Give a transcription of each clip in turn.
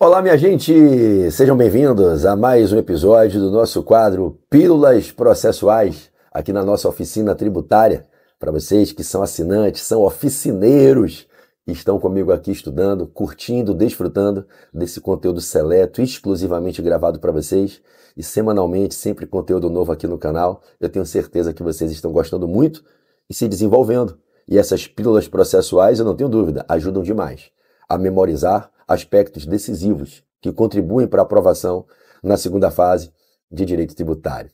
Olá, minha gente! Sejam bem-vindos a mais um episódio do nosso quadro Pílulas Processuais, aqui na nossa oficina tributária. Para vocês que são assinantes, são oficineiros, estão comigo aqui estudando, curtindo, desfrutando desse conteúdo seleto, exclusivamente gravado para vocês. E semanalmente, sempre conteúdo novo aqui no canal. Eu tenho certeza que vocês estão gostando muito e se desenvolvendo. E essas pílulas processuais, eu não tenho dúvida, ajudam demais a memorizar aspectos decisivos que contribuem para a aprovação na segunda fase de direito tributário.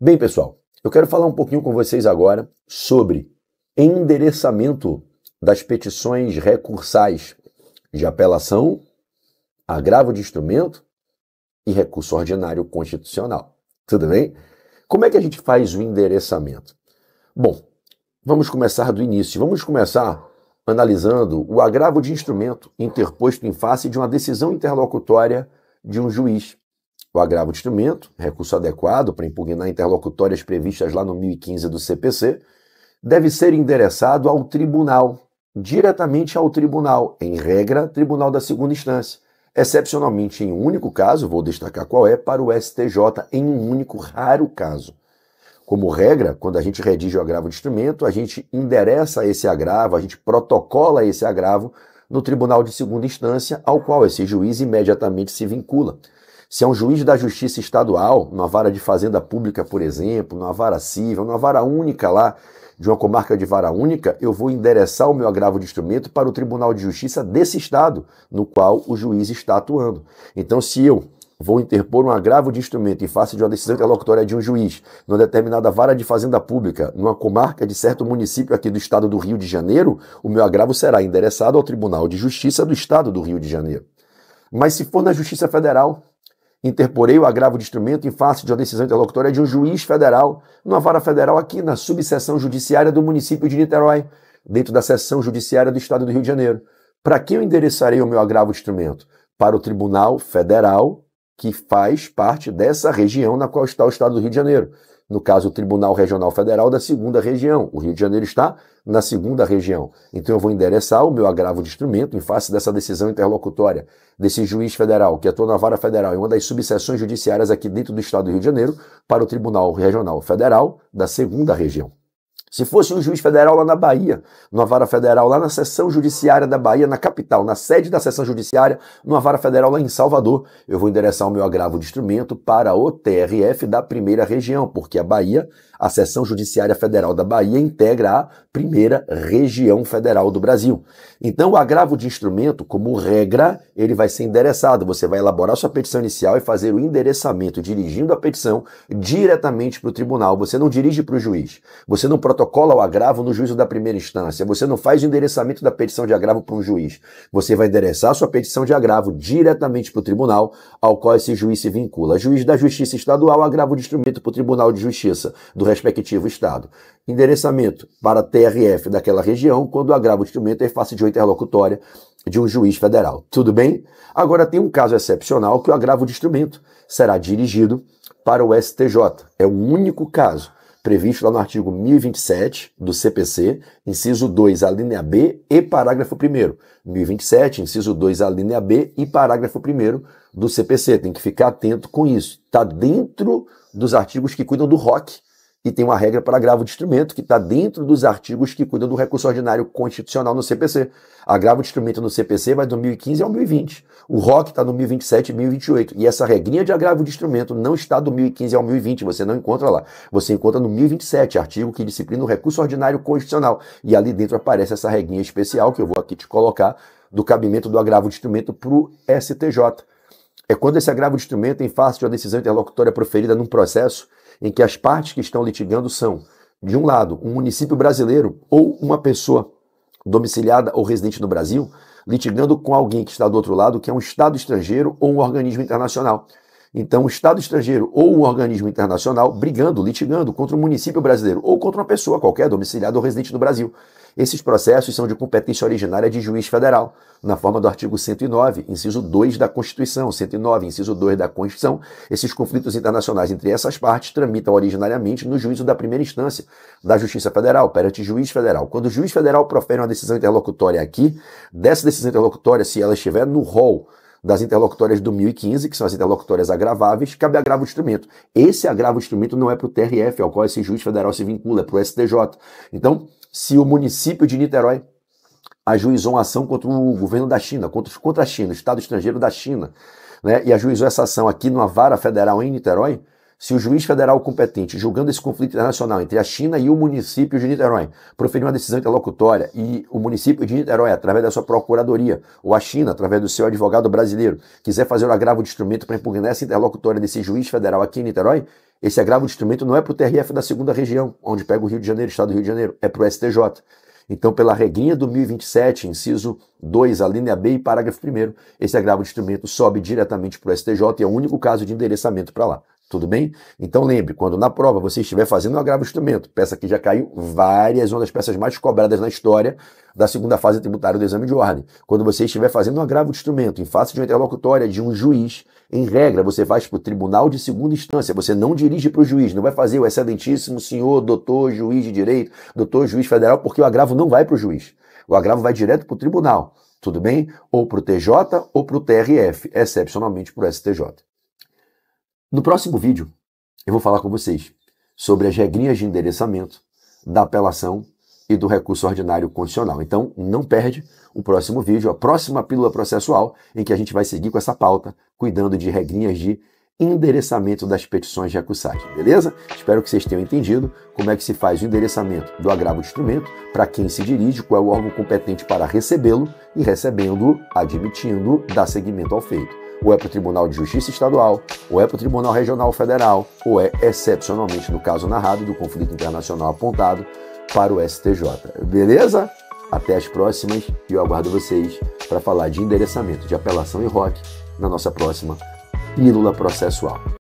Bem, pessoal, eu quero falar um pouquinho com vocês agora sobre endereçamento das petições recursais de apelação agravo de instrumento e recurso ordinário constitucional. Tudo bem? Como é que a gente faz o endereçamento? Bom, vamos começar do início. Vamos começar analisando o agravo de instrumento interposto em face de uma decisão interlocutória de um juiz. O agravo de instrumento, recurso adequado para impugnar interlocutórias previstas lá no 1015 do CPC, deve ser endereçado ao tribunal, diretamente ao tribunal, em regra, tribunal da segunda instância excepcionalmente em um único caso, vou destacar qual é, para o STJ em um único raro caso. Como regra, quando a gente redige o agravo de instrumento, a gente endereça esse agravo, a gente protocola esse agravo no tribunal de segunda instância, ao qual esse juiz imediatamente se vincula. Se é um juiz da justiça estadual, numa vara de fazenda pública, por exemplo, numa vara civil, numa vara única lá, de uma comarca de vara única, eu vou endereçar o meu agravo de instrumento para o Tribunal de Justiça desse estado, no qual o juiz está atuando. Então, se eu vou interpor um agravo de instrumento em face de uma decisão interlocutória de um juiz, numa determinada vara de fazenda pública, numa comarca de certo município aqui do estado do Rio de Janeiro, o meu agravo será endereçado ao Tribunal de Justiça do estado do Rio de Janeiro. Mas se for na Justiça Federal, interporei o agravo de instrumento em face de uma decisão interlocutória de um juiz federal, numa vara federal aqui na subseção judiciária do município de Niterói, dentro da seção judiciária do estado do Rio de Janeiro. Para quem eu endereçarei o meu agravo de instrumento? Para o Tribunal Federal, que faz parte dessa região na qual está o estado do Rio de Janeiro no caso, o Tribunal Regional Federal da segunda região. O Rio de Janeiro está na segunda região. Então eu vou endereçar o meu agravo de instrumento em face dessa decisão interlocutória desse juiz federal, que atua na vara federal em uma das subseções judiciárias aqui dentro do estado do Rio de Janeiro, para o Tribunal Regional Federal da segunda região. Se fosse um juiz federal lá na Bahia, numa vara federal, lá na seção judiciária da Bahia, na capital, na sede da seção judiciária, numa vara federal lá em Salvador, eu vou endereçar o meu agravo de instrumento para o TRF da primeira região, porque a Bahia, a seção judiciária federal da Bahia, integra a primeira região federal do Brasil. Então, o agravo de instrumento, como regra, ele vai ser endereçado. Você vai elaborar sua petição inicial e fazer o endereçamento, dirigindo a petição diretamente para o tribunal. Você não dirige para o juiz. Você não protocola o agravo no juízo da primeira instância. Você não faz o endereçamento da petição de agravo para um juiz. Você vai endereçar sua petição de agravo diretamente para o tribunal ao qual esse juiz se vincula. Juiz da Justiça Estadual agrava o instrumento para o Tribunal de Justiça do respectivo Estado. Endereçamento para a TRF daquela região quando agrava o instrumento é face de uma interlocutória de um juiz federal. Tudo bem? Agora tem um caso excepcional que o agravo de instrumento será dirigido para o STJ. É o único caso previsto lá no artigo 1027 do CPC, inciso 2, a linha B e parágrafo 1 1027, inciso 2, a linha B e parágrafo 1 do CPC. Tem que ficar atento com isso. Está dentro dos artigos que cuidam do ROC, e tem uma regra para agravo de instrumento que está dentro dos artigos que cuidam do recurso ordinário constitucional no CPC. Agravo de instrumento no CPC vai do 1015 ao 1020. O ROC está no 1027 e 1028. E essa regrinha de agravo de instrumento não está do 1015 ao 1020, você não encontra lá. Você encontra no 1027, artigo que disciplina o recurso ordinário constitucional. E ali dentro aparece essa regrinha especial que eu vou aqui te colocar do cabimento do agravo de instrumento para o STJ. É quando esse agravo de instrumento, em face de uma decisão interlocutória proferida num processo, em que as partes que estão litigando são, de um lado, um município brasileiro ou uma pessoa domiciliada ou residente no Brasil, litigando com alguém que está do outro lado, que é um Estado estrangeiro ou um organismo internacional. Então, o Estado estrangeiro ou um organismo internacional brigando, litigando contra um município brasileiro ou contra uma pessoa qualquer, domiciliada ou residente do Brasil. Esses processos são de competência originária de juiz federal, na forma do artigo 109, inciso 2 da Constituição, 109, inciso 2 da Constituição. Esses conflitos internacionais entre essas partes tramitam originariamente no juízo da primeira instância da Justiça Federal, perante juiz federal. Quando o juiz federal profere uma decisão interlocutória aqui, dessa decisão interlocutória, se ela estiver no rol das interlocutórias do 1015, que são as interlocutórias agraváveis, cabe agravo de instrumento. Esse agravo de instrumento não é para o TRF, ao qual esse juiz federal se vincula, é para o STJ. Então, se o município de Niterói ajuizou uma ação contra o governo da China, contra, contra a China, o Estado estrangeiro da China, né, e ajuizou essa ação aqui numa vara federal em Niterói, se o juiz federal competente, julgando esse conflito internacional entre a China e o município de Niterói, proferir uma decisão interlocutória e o município de Niterói, através da sua procuradoria, ou a China, através do seu advogado brasileiro, quiser fazer o agravo de instrumento para impugnar essa interlocutória desse juiz federal aqui em Niterói, esse agravo de instrumento não é para o TRF da segunda região, onde pega o Rio de Janeiro, o estado do Rio de Janeiro, é para o STJ. Então, pela regrinha do 1027, inciso 2, a linha B e parágrafo 1, esse agravo de instrumento sobe diretamente para o STJ e é o único caso de endereçamento para lá. Tudo bem? Então lembre, quando na prova você estiver fazendo um agravo instrumento, peça que já caiu várias, uma das peças mais cobradas na história da segunda fase tributária do exame de ordem. Quando você estiver fazendo um agravo de instrumento em face de uma interlocutória de um juiz, em regra, você faz para o tribunal de segunda instância, você não dirige para o juiz, não vai fazer o excelentíssimo senhor, doutor, juiz de direito, doutor, juiz federal, porque o agravo não vai para o juiz. O agravo vai direto para o tribunal, tudo bem? Ou para o TJ ou para o TRF, excepcionalmente para o STJ. No próximo vídeo, eu vou falar com vocês sobre as regrinhas de endereçamento, da apelação e do recurso ordinário condicional. Então, não perde o próximo vídeo, a próxima pílula processual, em que a gente vai seguir com essa pauta, cuidando de regrinhas de endereçamento das petições recursais, beleza? Espero que vocês tenham entendido como é que se faz o endereçamento do agravo de instrumento, para quem se dirige, qual é o órgão competente para recebê-lo e recebendo admitindo, dá seguimento ao feito ou é para o Tribunal de Justiça Estadual, ou é para o Tribunal Regional Federal, ou é, excepcionalmente, no caso narrado do conflito internacional apontado, para o STJ. Beleza? Até as próximas e eu aguardo vocês para falar de endereçamento de apelação e ROC na nossa próxima Pílula Processual.